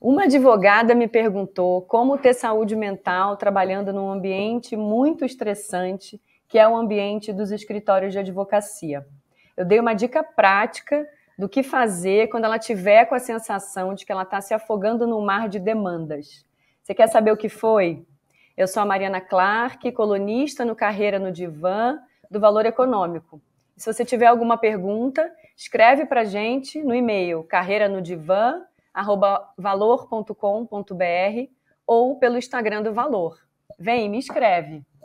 Uma advogada me perguntou como ter saúde mental trabalhando num ambiente muito estressante, que é o ambiente dos escritórios de advocacia. Eu dei uma dica prática do que fazer quando ela tiver com a sensação de que ela está se afogando no mar de demandas. Você quer saber o que foi? Eu sou a Mariana Clark, colunista no Carreira no Divã do Valor Econômico. Se você tiver alguma pergunta, escreve para gente no e-mail carreiranodivan.com valor.com.br ou pelo Instagram do Valor. Vem, me escreve.